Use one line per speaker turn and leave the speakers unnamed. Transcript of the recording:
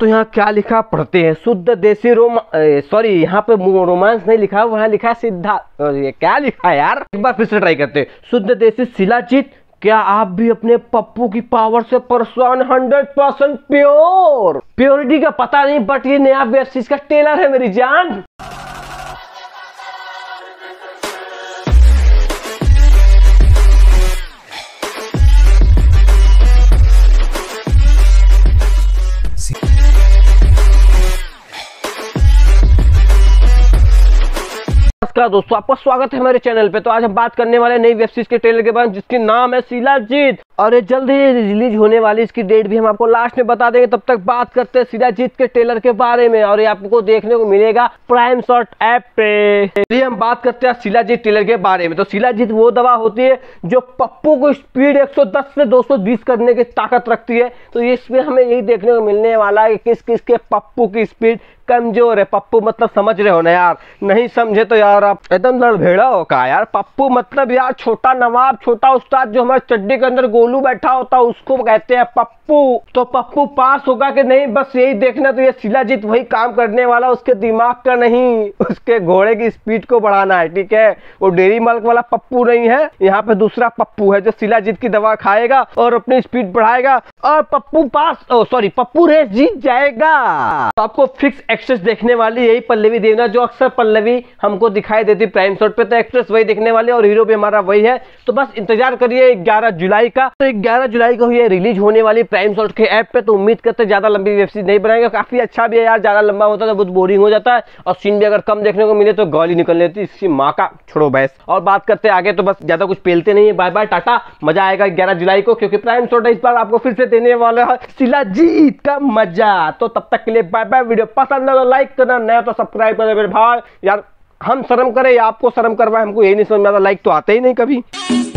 तो यहाँ क्या लिखा पढ़ते हैं शुद्ध देसी रोम सॉरी यहाँ पे रोमांस नहीं लिखा वहाँ लिखा सिद्धा क्या लिखा यार एक बार फिर से ट्राई करते हैं शुद्ध देसी शिलाजीत क्या आप भी अपने पप्पू की पावर से परसोन हंड्रेड परसेंट प्योर प्योरिटी का पता नहीं बट ये नया वेब सीरीज का टेलर है मेरी जान नमस्कार दोस्तों आपका स्वागत है हमारे चैनल पे तो आज हम बात करने वाले नई वेब सीरीज के ट्रेलर के बारे में जिसकी नाम है शिलाजीत और ये जल्द ही रिलीज होने वाली इसकी डेट भी हम आपको लास्ट में बता देंगे तब तक बात करते हैं शिलाजीत के ट्रेलर के बारे में और ये आपको देखने को मिलेगा प्राइम शॉर्ट ऐप पे चलिए हम बात करते हैं शिलाजीत ट्रेलर के बारे में तो शिलाजीत वो दवा होती है जो पप्पू को स्पीड 110 से 220 करने की ताकत रखती है तो इसमें हमें यही देखने को मिलने वाला है किस किस के पप्पू की स्पीड कमजोर है पप्पू मतलब समझ रहे हो ना यार नहीं समझे तो यार आप एकदम लड़भेड़ा हो का यार पप्पू मतलब यार छोटा नवाब छोटा उस्ताद जो हमारे चड्डी के अंदर गोलू बैठा होता है उसको कहते हैं पप्पू तो पप्पू पास होगा कि नहीं बस यही देखना तो ये शिलाजीत वही काम करने वाला उसके दिमाग का नहीं उसके घोड़े की स्पीड को बढ़ाना है ठीक है वो डेरी मल्क वाला पप्पू नहीं है यहाँ पे दूसरा पप्पू है जो शिलाजीत की दवा खाएगा और अपनी स्पीड बढ़ाएगा और Pappu pass sorry Pappu race जीत जाएगा तो आपको फिक्स एक्ट्रेस देखने वाली यही पल्लवी देवना जो अक्सर पल्लवी हमको दिखाई देती प्राइम शॉट पे तो एक्ट्रेस वही देखने वाली और हीरो भी हमारा वही है तो बस इंतजार करिए 11 जुलाई का तो 11 जुलाई को ये रिलीज होने वाली प्राइम शॉट के ऐप पे तो उम्मीद करते ज़्यादा लंबी वेब सीरीज नहीं बनाएंगे काफ़ी अच्छा भी है यार ज़्यादा लंबा होता है तो बहुत बोरिंग हो जाता है और सीन भी अगर कम देखने को मिले तो गौली निकल लेती इसकी माँ का छोड़ो बैस और बात करते आगे तो बस ज़्यादा कुछ पेलते नहीं है बाय बाय टाटा मजा आएगा ग्यारह जुलाई को क्योंकि प्राइम शॉट इस बार आपको फिर से देने वाला है जीत का मजा तो तब तक के लिए बाय बाय वीडियो पसंद आए तो लाइक करना नया तो सब्सक्राइब करना मेरे भाई यार हम शर्म करें या आपको शर्म करवाए हमको यही नहीं समझ में आता लाइक तो आता ही नहीं कभी